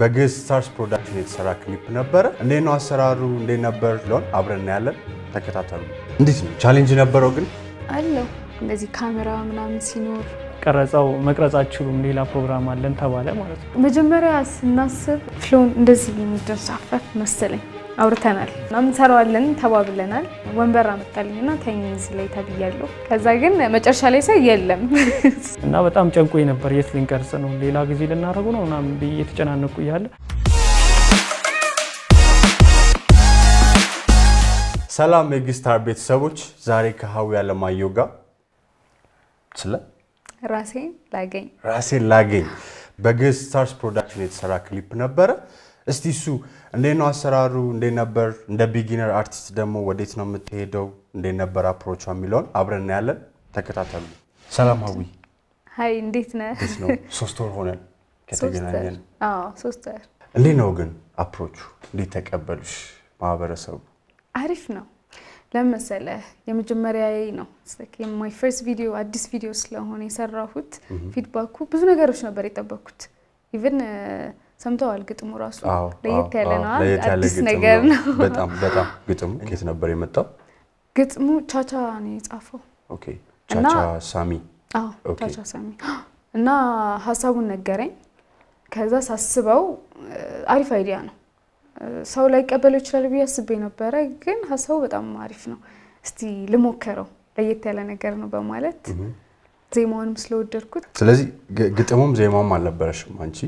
በግዕዝ ስታርስ ፕሮዳክሽን የተሰራ ክሊፕ ነበረ። እንዴት ነው አሰራሩ? እንዴት ነበር ሊሆን አብረን እናያለን። ተከታተሉ። እንዴት ነው ቻሌንጅ ነበረው? ግን አለው እንደዚህ ካሜራ ምናምን ሲኖር ቀረጸው መቅረጽ አችሉም ሌላ ፕሮግራም አለን ተባለ ማለት ነው። መጀመሪያ ስናስብ ፍሎን እንደዚህ የሚደርሳፈፍ መሰለኝ አውርተናል እና እንሰራዋለን ተባብለናል። ወንበር አመጣልኝና ተኝ እዚህ ላይ ተብያለሁ። ከዛ ግን መጨረሻ ላይ ሰው የለም እና በጣም ጨንቆኝ ነበር። የት ልንቀርጽ ነው? ሌላ ጊዜ ልናደርጉ ነው ምናምን ብዬ የተጨናነቁ እያለ ሰላም የግስታር ቤተሰቦች፣ ዛሬ ከሀዊ አለማየሁ ጋር ስለ ራሴን ላገኝ ራሴን ላገኝ በግስታርስ ፕሮዳክሽን የተሰራ ክሊፕ ነበረ። እስቲ እሱ እንዴት ነው አሰራሩ? እንዴት ነበር? እንደ ቢጊነር አርቲስት ደግሞ ወዴት ነው የምትሄደው? እንዴት ነበር አፕሮቿ የሚለውን አብረን እናያለን። ተከታተሉ። ሰላም ሀይ፣ እንዴት ነህ? ሶስት ወር ሆነን ከተገናኘን። ሶስት ወር። እንዴት ነው ግን አፕሮቹ? እንዴት ተቀበሉሽ ማህበረሰቡ? አሪፍ ነው። ለመሰለ የመጀመሪያ ነው ማይ ፈርስት ቪዲዮ አዲስ ቪዲዮ ስለሆነ የሰራሁት ፊድባኩ ብዙ ነገሮች ነበር የጠበኩት ኢቨን ሰምተዋል። ግጥሙ ራሱ ለየት ያለ ነው፣ አዲስ ነገር ነው። በጣም በጣም ግጥሙ ከየት ነበር የመጣው? ግጥሙ ቻቻ ነው የጻፈው። ኦኬ ቻቻ ሳሚ። አዎ ቻቻ ሳሚ እና ሀሳቡን ነገረኝ። ከዛ ሳስበው አሪፍ አይዲያ ነው፣ ሰው ላይቀበለው ይችላል ብዬ አስቤ ነበረ፣ ግን ሀሳቡ በጣም አሪፍ ነው። እስቲ ልሞከረው፣ ለየት ያለ ነገር ነው በማለት ዜማውንም ስለወደድኩት። ስለዚህ ግጥሙም ዜማውም አልነበረሽም አንቺ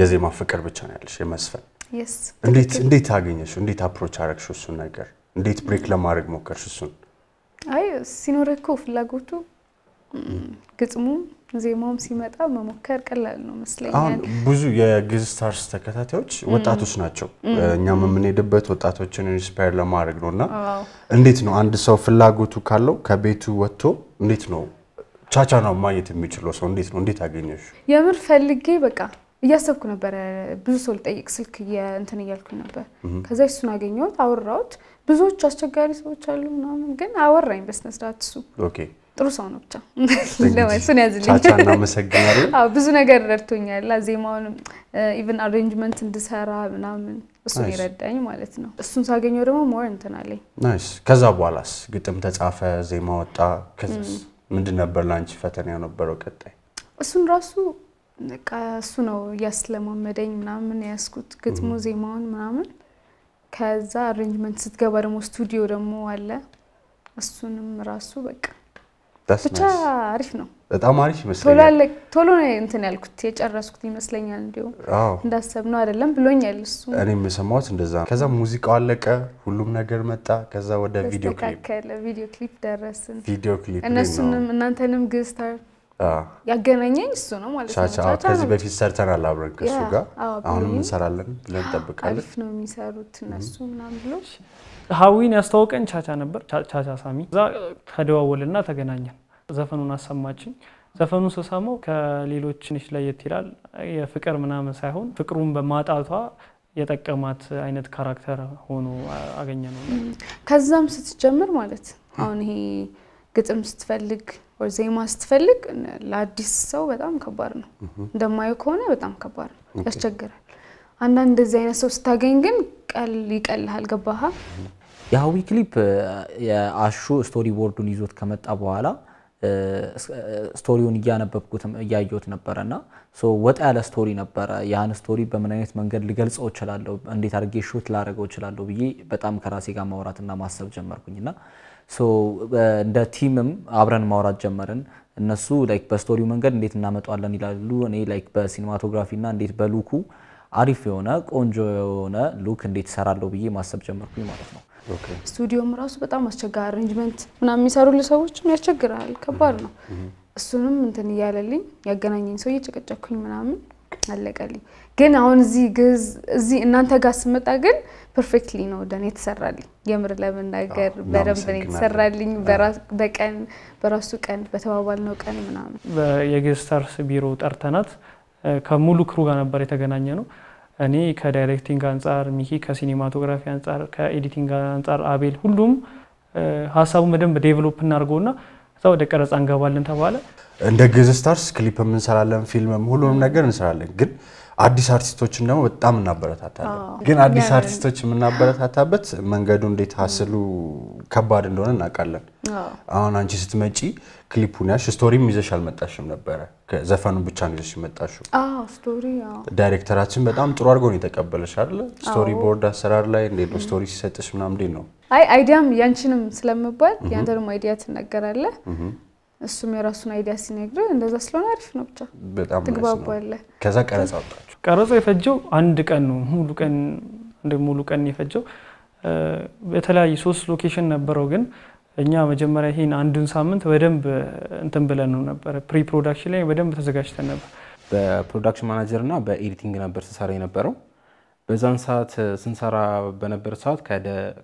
የዜማ ፍቅር ብቻ ነው ያለሽ የመስፈን። እንዴት እንዴት አገኘሽው? እንዴት አፕሮች አረግሽው እሱን ነገር? እንዴት ብሬክ mm. ለማድረግ ሞከርሽ እሱን? አይ ሲኖር እኮ ፍላጎቱ mm. ግጥሙም ዜማውም ሲመጣ መሞከር ቀላል ነው መስለኛል። ብዙ የግዕዝ ስታርስ ተከታታዮች mm. ወጣቶች ናቸው። እኛም የምንሄድበት ወጣቶችን ኢንስፓየር ለማድረግ ነው እና እንዴት ነው አንድ ሰው ፍላጎቱ ካለው ከቤቱ ወጥቶ እንዴት ነው ቻቻናው ማየት የሚችለው ሰው እንዴት ነው? እንዴት አገኘሽ? የምር ፈልጌ በቃ እያሰብኩ ነበረ። ብዙ ሰው ልጠይቅ ስልክ እንትን እያልኩ ነበር። ከዛ እሱን አገኘሁት፣ አወራሁት። ብዙዎቹ አስቸጋሪ ሰዎች አሉ ምናምን፣ ግን አወራኝ በስነ ስርዓት። እሱ ጥሩ ሰው ነው። ብቻ ለሱን ያዝልኝ። ብዙ ነገር ረድቶኛል። ዜማውንም ኢቨን አሬንጅመንት እንድሰራ ምናምን እሱን ይረዳኝ ማለት ነው። እሱን ሳገኘው ደግሞ ሞር እንትን አለኝ። ናይስ። ከዛ በኋላስ ግጥም ተጻፈ፣ ዜማ ወጣ። ከዛስ ምንድን ነበር ለአንቺ ፈተና የነበረው ቀጣይ? እሱን ራሱ በቃ እሱ ነው እያስለማመደኝ ምናምን ያስኩት ግጥሙ ዜማውን ምናምን። ከዛ አሬንጅመንት ስትገባ ደግሞ ስቱዲዮ ደግሞ አለ እሱንም ራሱ በቃ ብቻ አሪፍ ነው። በጣም አሪፍ ይመስለኛል። ቶሎ ነው እንትን ያልኩት የጨረስኩት ይመስለኛል። እንዲሁም እንዳሰብ ነው አይደለም ብሎኛል እሱ። እኔ የምሰማሁት እንደዛ ነው። ከዛ ሙዚቃው አለቀ፣ ሁሉም ነገር መጣ። ከዛ ወደ ቪዲዮ ክሊፕ ደረስን። ቪዲዮ ክሊፕ እነሱንም እናንተንም ግስታር ያገናኘኝ እሱ ነው ማለት ነው። ከዚህ በፊት ሰርተናል አብረን ከእሱ ጋር አሁንም እንሰራለን ብለን እንጠብቃለን። አሪፍ ነው የሚሰሩት እነሱ ምናምን ብሎ ሀዊን ያስተዋወቀን ቻቻ ነበር። ቻቻ ሳሚ እዛ ተደዋወልና ተገናኘን። ዘፈኑን አሰማችን። ዘፈኑን ስሰማው ከሌሎች ትንሽ ለየት ይላል። የፍቅር ምናምን ሳይሆን ፍቅሩን በማጣቷ የጠቀማት አይነት ካራክተር ሆኖ አገኘ ነው። ከዛም ስትጀምር ማለት አሁን ይሄ ግጥም ስትፈልግ ወር ዜማ ስትፈልግ ለአዲስ ሰው በጣም ከባድ ነው። እንደማየው ከሆነ በጣም ከባድ ነው፣ ያስቸግራል። አንዳንድ እንደዚህ አይነት ሰው ስታገኝ ግን ቀል ይቀልሃል። ገባሃ? የሀዊ ክሊፕ የአሹ ስቶሪ ቦርዱን ይዞት ከመጣ በኋላ ስቶሪውን እያነበብኩትም እያየሁት ነበረ እና ወጣ ያለ ስቶሪ ነበረ። ያን ስቶሪ በምን አይነት መንገድ ልገልጸው እችላለሁ፣ እንዴት አድርጌ ሹት ላደርገው እችላለሁ ብዬ በጣም ከራሴ ጋር ማውራትና ማሰብ ጀመርኩኝ እና Uh, እንደ ቲምም አብረን ማውራት ጀመርን። እነሱ ላይክ በስቶሪው መንገድ እንዴት እናመጣዋለን ይላሉ። እኔ ላይክ በሲኒማቶግራፊ እና እንዴት በሉኩ አሪፍ የሆነ ቆንጆ የሆነ ሉክ እንዴት እሰራለሁ ብዬ ማሰብ ጀመርኩኝ ማለት ነው። ስቱዲዮም ራሱ በጣም አስቸጋሪ አሬንጅመንት ምናምን የሚሰሩልህ ሰዎችም ያስቸግራል፣ ከባድ ነው። እሱንም እንትን እያለልኝ ያገናኘኝ ሰው እየጨቀጨኩኝ ምናምን አለቀልኝ። ግን አሁን እዚህ ግዝ እዚህ እናንተ ጋር ስመጣ ግን ፐርፌክትሊ ነው ደን የተሰራልኝ። የምር ለመናገር በደንብ ነው የተሰራልኝ። በቀን በራሱ ቀን በተባባልነው ቀን ምናምን የግዝ ቢሮ ጠርተናት ከሙሉ ክሩ ጋር ነበር የተገናኘ ነው። እኔ ከዳይሬክቲንግ አንጻር፣ ሚኪ ከሲኒማቶግራፊ አንጻር፣ ከኤዲቲንግ አንጻር፣ አቤል ሁሉም ሀሳቡን በደንብ ዴቨሎፕ እናድርገውና እዛ ወደ ቀረጻ እንገባለን ተባለ። እንደ ግዝ ስታርስ ክሊፕም እንሰራለን፣ ፊልምም ሁሉንም ነገር እንሰራለን። ግን አዲስ አርቲስቶችን ደግሞ በጣም እናበረታታለን። ግን አዲስ አርቲስቶች የምናበረታታበት መንገዱ እንዴት ሀስሉ ከባድ እንደሆነ እናውቃለን። አሁን አንቺ ስትመጪ ክሊፑን ያሽ ስቶሪም ይዘሽ አልመጣሽም ነበረ። ዘፈኑን ብቻ ነው ይዘሽ የመጣሽው። ስቶሪ ዳይሬክተራችን በጣም ጥሩ አድርጎ ነው የተቀበለሽ አይደለ? ስቶሪ ቦርድ አሰራር ላይ እንዴት ነው ስቶሪ ሲሰጥሽ ምናምን እንዴት ነው? አይ አይዲያም ያንቺንም ስለምባል ያንተ ደግሞ አይዲያ ትነገራለህ እሱም የራሱን አይዲያ ሲነግር እንደዛ ስለሆነ አሪፍ ነው። ብቻ በጣም ከዛ ቀረጻ ወጣችሁ? ቀረጻ የፈጀው አንድ ቀን ነው። ሙሉ ቀን ሙሉ ቀን የፈጀው በተለያዩ ሶስት ሎኬሽን ነበረው ግን እኛ መጀመሪያ ይሄን አንዱን ሳምንት በደንብ እንትን ብለን ነው ነበረ። ፕሪ ፕሮዳክሽን ላይ በደንብ ተዘጋጅተን ነበር። በፕሮዳክሽን ማናጀር እና በኤዲቲንግ ነበር ስሰራ የነበረው በዛን ሰዓት ስንሰራ በነበር ሰዓት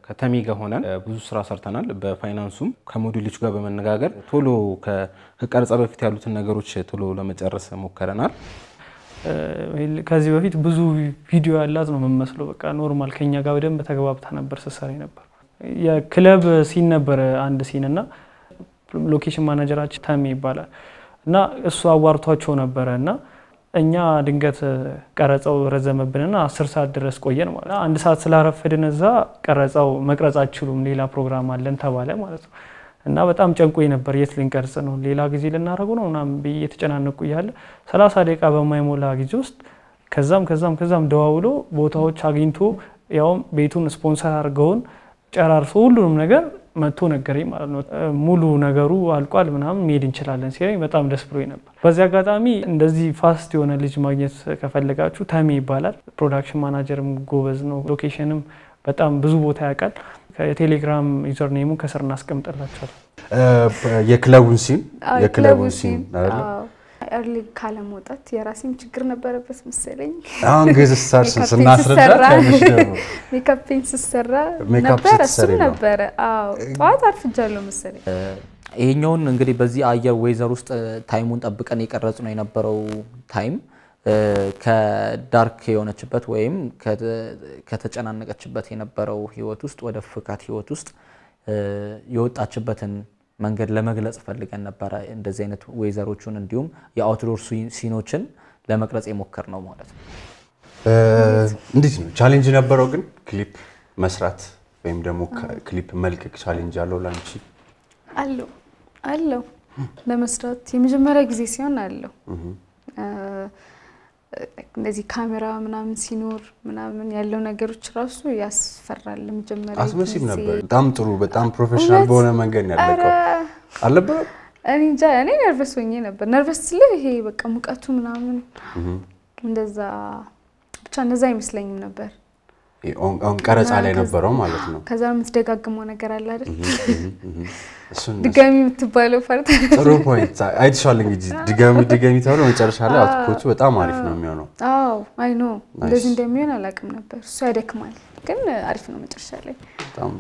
ከተሜ ጋር ሆነን ብዙ ስራ ሰርተናል። በፋይናንሱም ከሞዴሎች ጋር በመነጋገር ቶሎ ከቀረጻ በፊት ያሉትን ነገሮች ቶሎ ለመጨረስ ሞከረናል። ከዚህ በፊት ብዙ ቪዲዮ ያላት ነው የምመስለው። በቃ ኖርማል ከኛ ጋር በደንብ ተግባብታ ነበር ስሰሪ ነበር። የክለብ ሲን ነበር አንድ ሲን እና ሎኬሽን ማናጀራችን ተሜ ይባላል እና እሱ አዋርቷቸው ነበረ እና እኛ ድንገት ቀረጻው ረዘመብንና አስር ሰዓት ድረስ ቆየን ማለት ነው። አንድ ሰዓት ስላረፈድን እዛ ቀረጻው መቅረጽ አችሉም ሌላ ፕሮግራም አለን ተባለ ማለት ነው። እና በጣም ጨንቆኝ ነበር። የት ልንቀርጽ ነው? ሌላ ጊዜ ልናደረጉ ነው ምናምን ብዬ እየተጨናነቁ እያለ ሰላሳ ደቂቃ በማይሞላ ጊዜ ውስጥ ከዛም ከዛም ከዛም ደዋውሎ ቦታዎች አግኝቶ ያውም ቤቱን ስፖንሰር አድርገውን ጨራርሶ ሁሉንም ነገር መጥቶ ነገረኝ ማለት ነው። ሙሉ ነገሩ አልቋል ምናምን መሄድ እንችላለን ሲለኝ በጣም ደስ ብሎኝ ነበር። በዚህ አጋጣሚ እንደዚህ ፋስት የሆነ ልጅ ማግኘት ከፈለጋችሁ ተሜ ይባላል። ፕሮዳክሽን ማናጀርም ጎበዝ ነው። ሎኬሽንም በጣም ብዙ ቦታ ያውቃል። የቴሌግራም ዩዘር ከስር እናስቀምጥላቸዋል። የክለቡን ሲም የክለቡን ሲም እርሊ ካለመውጣት የራሴም ችግር ነበረበት መሰለኝ። አሁን ግን ስሰር ስናስረዳ ሜካፔን ስሰራ ነበረ እሱም ነበረ። አዎ ጠዋት አርፍጃለሁ መሰለኝ። ይሄኛውን እንግዲህ በዚህ አየር ዌዘር ውስጥ ታይሙን ጠብቀን የቀረጽ ነው የነበረው ታይም ከዳርክ የሆነችበት ወይም ከተጨናነቀችበት የነበረው ህይወት ውስጥ ወደ ፍካት ህይወት ውስጥ የወጣችበትን መንገድ ለመግለጽ ፈልገን ነበረ። እንደዚህ አይነት ወይዘሮቹን እንዲሁም የአውትዶር ሲኖችን ለመቅረጽ የሞከር ነው ማለት ነው። እንዴት ነው ቻሌንጅ ነበረው ግን ክሊፕ መስራት ወይም ደግሞ ክሊፕ መልቀቅ ቻሌንጅ አለው ለአንቺ? አለው አለው ለመስራት የመጀመሪያ ጊዜ ሲሆን አለው እንደዚህ ካሜራ ምናምን ሲኖር ምናምን ያለው ነገሮች ራሱ ያስፈራል። መጀመሪያ አስመሲል ነበር። በጣም ጥሩ፣ በጣም ፕሮፌሽናል በሆነ መንገድ ያለቀው አልነበረም። እኔ እንጃ፣ እኔ ነርቨስ ሆኜ ነበር። ነርቨስ ስልህ ይሄ በቃ ሙቀቱ ምናምን እንደዛ ብቻ እንደዛ አይመስለኝም ነበር ቀረጻ ላይ ነበረው ማለት ነው። ከዛ የምትደጋግመው ነገር አለ አይደል? ድጋሚ የምትባለው ፓርት ጥሩ ፖይንት አይተሻል። እንግዲህ ድጋሚ ድጋሚ ተብሎ መጨረሻ ላይ አትኮቹ በጣም አሪፍ ነው የሚሆነው። አዎ አይ ኖ እንደዚህ እንደሚሆን አላውቅም ነበር። እሱ ያደክማል፣ ግን አሪፍ ነው መጨረሻ ላይ በጣም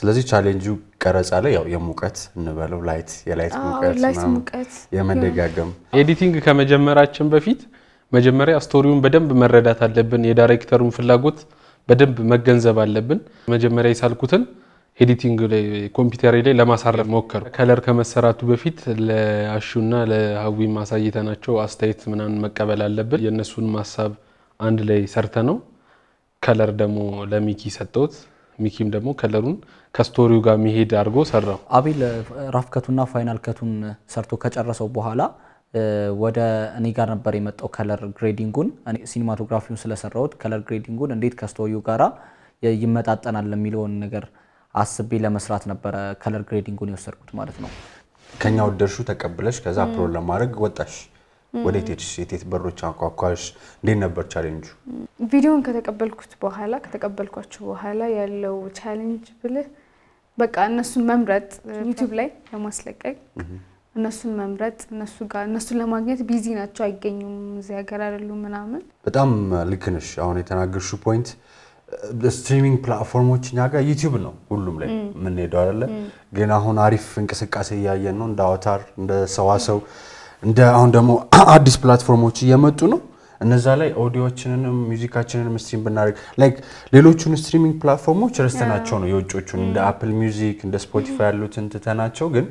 ስለዚህ ቻሌንጁ ቀረጻ ላይ ያው የሙቀት እንበለው ላይት የላይት ሙቀት የመደጋገም ኤዲቲንግ ከመጀመራችን በፊት መጀመሪያ ስቶሪውን በደንብ መረዳት አለብን። የዳይሬክተሩን ፍላጎት በደንብ መገንዘብ አለብን። መጀመሪያ የሳልኩትን ኤዲቲንግ ላይ ኮምፒውተሬ ላይ ለማሳረፍ ሞከሩ። ከለር ከመሰራቱ በፊት ለአሹና ለሀዊ ማሳየተናቸው አስተያየት ምናምን መቀበል አለብን። የእነሱን ማሳብ አንድ ላይ ሰርተ ነው። ከለር ደግሞ ለሚኪ ሰጠሁት። ሚኪም ደግሞ ከለሩን ከስቶሪው ጋር መሄድ አድርጎ ሰራው። አቤል ከቱና ፋይናል ከቱን ሰርቶ ከጨረሰው በኋላ ወደ እኔ ጋር ነበር የመጣው ከለር ግሬዲንጉን ሲኒማቶግራፊውን ስለሰራሁት ከለር ግሬዲንጉን እንዴት ከስቶሪው ጋራ ይመጣጠናል የሚለውን ነገር አስቤ ለመስራት ነበረ ከለር ግሬዲንጉን የወሰድኩት ማለት ነው። ከኛ ወደርሹ ተቀብለሽ ከዛ አፕሎድ ለማድረግ ወጣሽ። ወደ ቴትሽ የቴት በሮች አንኳኳሽ። እንዴት ነበር ቻሌንጁ? ቪዲዮን ከተቀበልኩት በኋላ ከተቀበልኳቸው በኋላ ያለው ቻሌንጅ ብልህ በቃ እነሱን መምረጥ ዩቱብ ላይ ለማስለቀቅ እነሱን መምረጥ እነሱ ጋር እነሱን ለማግኘት ቢዚ ናቸው፣ አይገኙም፣ እዚህ ሀገር አይደሉም ምናምን። በጣም ልክ ነሽ። አሁን የተናገርሽው ፖይንት ስትሪሚንግ ፕላትፎርሞች እኛ ጋር ዩቲዩብ ነው ሁሉም ላይ የምንሄደው አይደለ? ግን አሁን አሪፍ እንቅስቃሴ እያየን ነው፣ እንደ አውታር፣ እንደ ሰዋሰው፣ እንደ አሁን ደግሞ አዲስ ፕላትፎርሞች እየመጡ ነው። እነዛ ላይ ኦዲዮችንንም ሚዚካችንንም ስትሪም ብናደርግ ላይክ ሌሎቹን ስትሪሚንግ ፕላትፎርሞች ረስተናቸው ነው የውጮቹን እንደ አፕል ሚውዚክ እንደ ስፖቲፋይ ያሉትን ትተናቸው ግን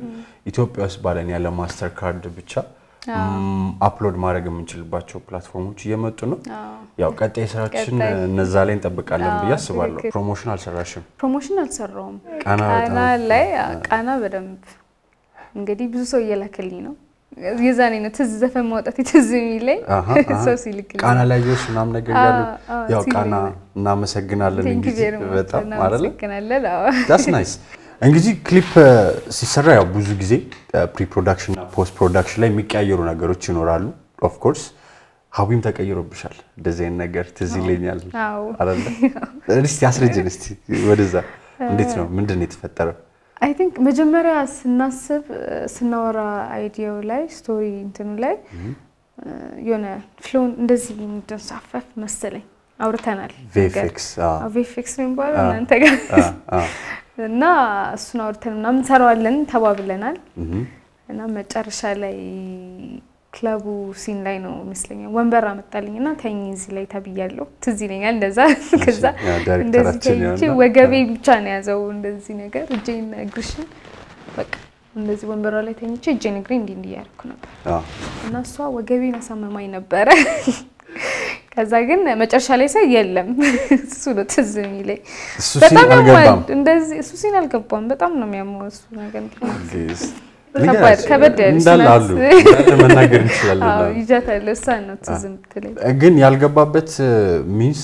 ኢትዮጵያ ውስጥ ባለን ያለ ማስተር ካርድ ብቻ አፕሎድ ማድረግ የምንችልባቸው ፕላትፎርሞች እየመጡ ነው። ያው ቀጣይ ስራችን እነዛ ላይ እንጠብቃለን ብዬ አስባለሁ። ፕሮሞሽን አልሰራሽም? ፕሮሞሽን አልሰራውም። ቃና ላይ ቃና በደንብ እንግዲህ ብዙ ሰው እየላክልኝ ነው። የዛኔ ነው ትዝ ዘፈን ማውጣት ትዝ የሚለኝ ሰው ሲልክ ቃና ላይ ዮሽ ምናምን ነገር ያሉ ያው ቃና እናመሰግናለን። እንግዲህ በጣም አለ ነው። ናይስ እንግዲህ ክሊፕ ሲሰራ ያው ብዙ ጊዜ ፕሪ ፕሮዳክሽን እና ፖስት ፕሮዳክሽን ላይ የሚቀያየሩ ነገሮች ይኖራሉ። ኦፍ ኮርስ ሀዊም ተቀይሮብሻል። እንደዚህ አይነት ነገር ትዝ ይለኛል አይደለ? እስቲ አስረጅን እስቲ ወደዛ። እንዴት ነው ምንድን ነው የተፈጠረው? አይ ቲንክ መጀመሪያ ስናስብ ስናወራ አይዲያው ላይ ስቶሪ እንትኑ ላይ የሆነ ፍሎን እንደዚህ እንደንሳፈፍ መሰለኝ አውርተናል። ቪኤፍኤክስ ቪኤፍኤክስ የሚባለው እናንተ ጋር እና እሱን አውርተን ምናምን እንሰራዋለን ተባብለናል እና መጨረሻ ላይ ክለቡ ሲን ላይ ነው ይመስለኛል ወንበር አመጣልኝ እና ተኝ እዚህ ላይ ተብያለሁ። ትዝ ይለኛል እንደዛ። ከዛ እንደዚህ ወገቤ ብቻ ነው ያዘው እንደዚህ ነገር እጄና እግርሽን በቃ እንደዚህ ወንበሯ ላይ ተኝቼ እጄን እግሬ እንዲህ እንዲህ ያደረኩ ነበር እና እሷ ወገቤን አሳመማኝ ነበረ። ከዛ ግን መጨረሻ ላይ ሳይ የለም እሱ ነው ትዝ የሚለኝ። በጣም ያሟል እንደዚህ እሱ ሲን አልገባም። በጣም ነው የሚያመው እሱ ነገር ከባድ ከበድ ያለች መናገር እንችላለን። ይዣታለሁ እሷን ነው ትዝ የምትለኝ። ግን ያልገባበት ሚንስ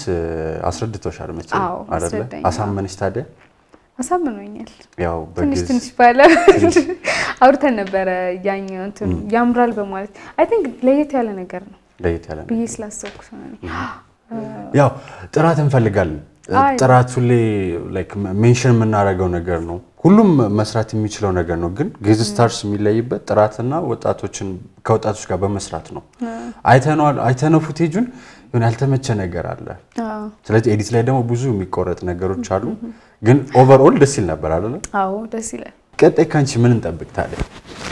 አስረድቶሻል መቼም አይደለ? አሳመነች ታዲያ አሳምኖኛል። ያው ትንሽ ትንሽ ባለ አውርተን ነበረ ያኛው ያምራል በማለት አይ ቲንክ ለየት ያለ ነገር ነው ለየት ያለ ብዬ ስላሰብኩት ያው ጥራት እንፈልጋለን። ጥራቱ ሁሌ ሜንሽን የምናደርገው ነገር ነው። ሁሉም መስራት የሚችለው ነገር ነው። ግን ግዕዝ ስታርስ የሚለይበት ጥራትና ወጣቶችን ከወጣቶች ጋር በመስራት ነው። አይተነው ፉቴጁን የሆነ ያልተመቸ ነገር አለ። ስለዚህ ኤዲት ላይ ደግሞ ብዙ የሚቆረጥ ነገሮች አሉ። ግን ኦቨርኦል ደስ ይል ነበር አይደለ? አዎ ደስ ይላል። ቀጣይ ከአንቺ ምን እንጠብቅ ታዲያ?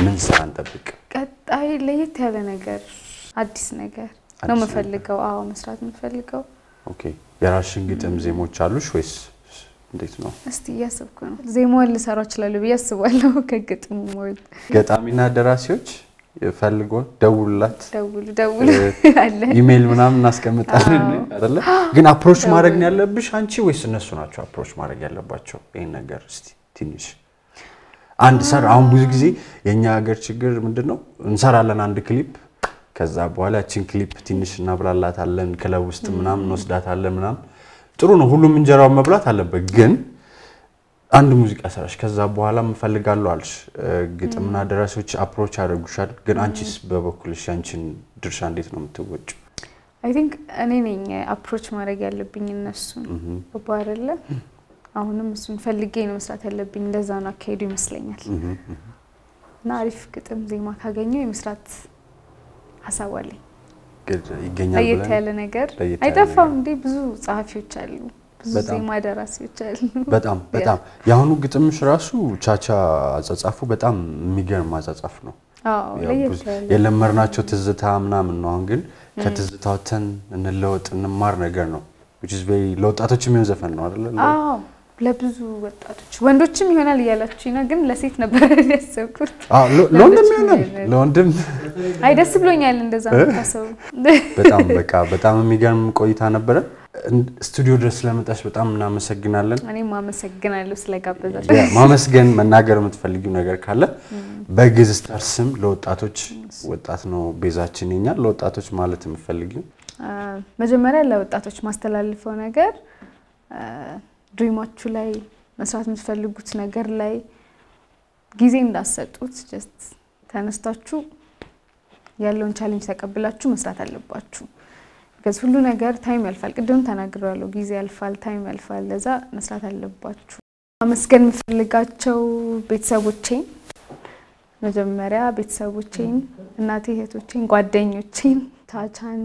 ምን ስራ እንጠብቅ? ቀጣይ ለየት ያለ ነገር አዲስ ነገር ነው የምፈልገው። አዎ መስራት የምፈልገው። ኦኬ የራስሽን ግጥም ዜሞች አሉሽ ወይስ እንዴት ነው? እስቲ እያስብኩ ነው። ዜማውን ልሰራው እችላለሁ ብዬ አስባለሁ። ከግጥም ወል ገጣሚና ደራሲዎች ፈልጎ ደውሉላት፣ ደውሉ ደውሉ አለ ኢሜል ምናምን እናስቀምጣለን አይደለ? ግን አፕሮች ማድረግ ነው ያለብሽ አንቺ ወይስ እነሱ ናቸው አፕሮች ማድረግ ያለባቸው? ይሄን ነገር እስቲ ትንሽ አንድ ሰር አሁን ብዙ ጊዜ የእኛ ሀገር ችግር ምንድን ነው እንሰራለን አንድ ክሊፕ ከዛ በኋላ ያችን ክሊፕ ትንሽ እናብላላታለን፣ ክለብ ውስጥ ምናምን እንወስዳታለን ምናምን። ጥሩ ነው፣ ሁሉም እንጀራውን መብላት አለበት። ግን አንድ ሙዚቃ ሰራሽ፣ ከዛ በኋላ እፈልጋለሁ አልሽ፣ ግጥምና ደራሲዎች አፕሮች አደረጉሻል ግን አንቺስ በበኩልሽ አንቺን ድርሻ እንዴት ነው የምትወጭ አይ ቲንክ እኔ ነኝ አፕሮች ማድረግ ያለብኝ እነሱን አይደለ? አሁንም እሱን ፈልጌ ነው መስራት ያለብኝ። እንደዛ ነው አካሄዱ ይመስለኛል። እና አሪፍ ግጥም ዜማ ካገኘው የመስራት ሀሳብ አለኝ። ይገኛል ለየት ያለ ነገር አይጠፋም እንዴ? ብዙ ጸሐፊዎች አሉ፣ ብዙ ዜማ ደራሲዎች አሉ። በጣም በጣም የአሁኑ ግጥምሽ ራሱ ቻቻ አጻጻፉ በጣም የሚገርም አጻጻፍ ነው። የለመድናቸው ትዝታ ምናምን ነው። አሁን ግን እንለወጥ እንማር ነገር ነው። ለወጣቶች የሚሆን ዘፈን ነው አይደለ? ለብዙ ወጣቶች ወንዶችም ይሆናል እያላችሁ ነው፣ ግን ለሴት ነበር ያሰብኩት። ለወንድም ይሆናል ለወንድም። አይ ደስ ብሎኛል እንደዛ ታሰቡ። በጣም በቃ በጣም የሚገርም ቆይታ ነበረ። ስቱዲዮ ድረስ ስለመጣሽ በጣም እናመሰግናለን። እኔ ማመሰግናለሁ ስለጋበዛችሁ። ማመስገን መናገር የምትፈልጊው ነገር ካለ በግዕዝ ስታር ስም ለወጣቶች ወጣት ነው ቤዛችን ይኛል ለወጣቶች ማለት የምትፈልጊው መጀመሪያ ለወጣቶች ማስተላልፈው ነገር ድሪማችሁ ላይ መስራት የምትፈልጉት ነገር ላይ ጊዜ እንዳሰጡት ጀስት ተነስታችሁ ያለውን ቻሌንጅ ተቀብላችሁ መስራት አለባችሁ። ቢካዝ ሁሉ ነገር ታይም ያልፋል። ቅድም ተናግሬያለሁ። ጊዜ ያልፋል፣ ታይም ያልፋል። ለዛ መስራት አለባችሁ። አመስገን የምፈልጋቸው ቤተሰቦቼን፣ መጀመሪያ ቤተሰቦቼን፣ እናቴ፣ እህቶቼን፣ ጓደኞቼን ታቻን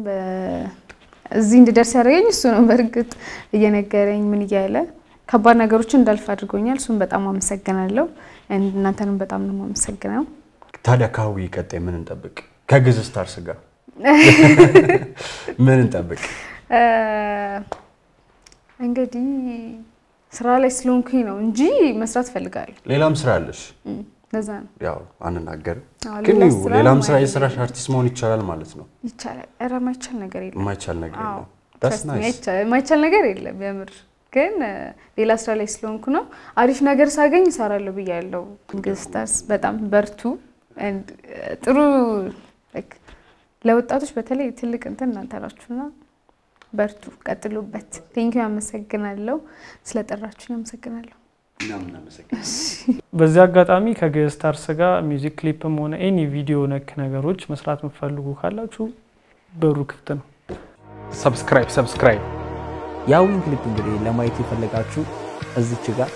እዚህ እንድደርስ ያደረገኝ እሱ ነው። በእርግጥ እየነገረኝ ምን እያለ ከባድ ነገሮችን እንዳልፍ አድርጎኛል። እሱን በጣም አመሰግናለሁ። እናንተንም በጣም ነው የማመሰግነው። ታዲያ ከሀዊ ቀጣይ ምን እንጠብቅ? ከግዝ ስታርስ ጋር ምን እንጠብቅ? እንግዲህ ስራ ላይ ስለሆንኩኝ ነው እንጂ መስራት እፈልጋለሁ። ሌላም ስራ አለሽ? ለዛ ያው አንናገርም። ግን ሌላም ስራ አርቲስት መሆን ይቻላል ማለት ነው። ይቻላል። ኧረ የማይቻል ነገር የለም። የማይቻል ነገር የለም። የማይቻል ነገር የለም። የምር ግን ሌላ ስራ ላይ ስለሆንኩ ነው። አሪፍ ነገር ሳገኝ እሰራለሁ ብያለሁ። ግስታስ በጣም በርቱ። ጥሩ ለወጣቶች በተለይ ትልቅ እንትን እናንተ ናችሁና በርቱ፣ ቀጥሉበት። ቴንኪው። አመሰግናለሁ ስለጠራችሁኝ፣ አመሰግናለሁ። በዚህ አጋጣሚ ከግዕዝ ታርስ ጋር ሚውዚክ ክሊፕም ሆነ ኤኒ ቪዲዮ ነክ ነገሮች መስራት የምትፈልጉ ካላችሁ በሩ ክፍት ነው። ሰብስክራይብ ሰብስክራይብ። ያዊን ክሊፕ እንግዲህ ለማየት የፈለጋችሁ እዚች ጋር